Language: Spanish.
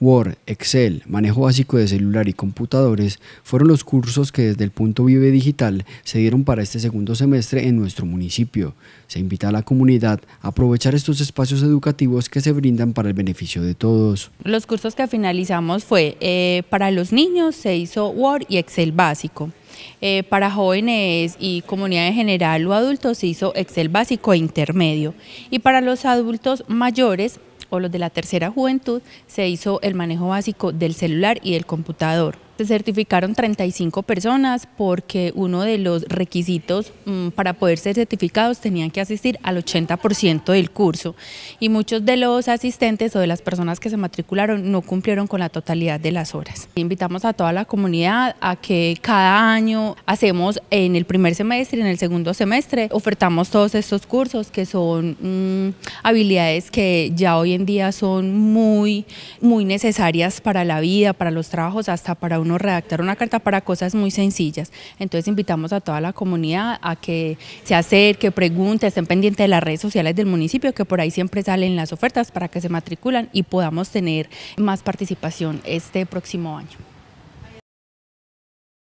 Word, Excel, manejo básico de celular y computadores fueron los cursos que desde el punto Vive Digital se dieron para este segundo semestre en nuestro municipio. Se invita a la comunidad a aprovechar estos espacios educativos que se brindan para el beneficio de todos. Los cursos que finalizamos fue eh, para los niños se hizo Word y Excel básico. Eh, para jóvenes y comunidad en general o adultos se hizo Excel básico e intermedio. Y para los adultos mayores o los de la tercera juventud, se hizo el manejo básico del celular y del computador. Se certificaron 35 personas porque uno de los requisitos mm, para poder ser certificados tenían que asistir al 80% del curso y muchos de los asistentes o de las personas que se matricularon no cumplieron con la totalidad de las horas. Invitamos a toda la comunidad a que cada año hacemos en el primer semestre y en el segundo semestre ofertamos todos estos cursos que son mm, habilidades que ya hoy en día son muy, muy necesarias para la vida, para los trabajos, hasta para un nos redactar una carta para cosas muy sencillas. Entonces invitamos a toda la comunidad a que se acerque, pregunte, estén pendientes de las redes sociales del municipio, que por ahí siempre salen las ofertas para que se matriculan y podamos tener más participación este próximo año.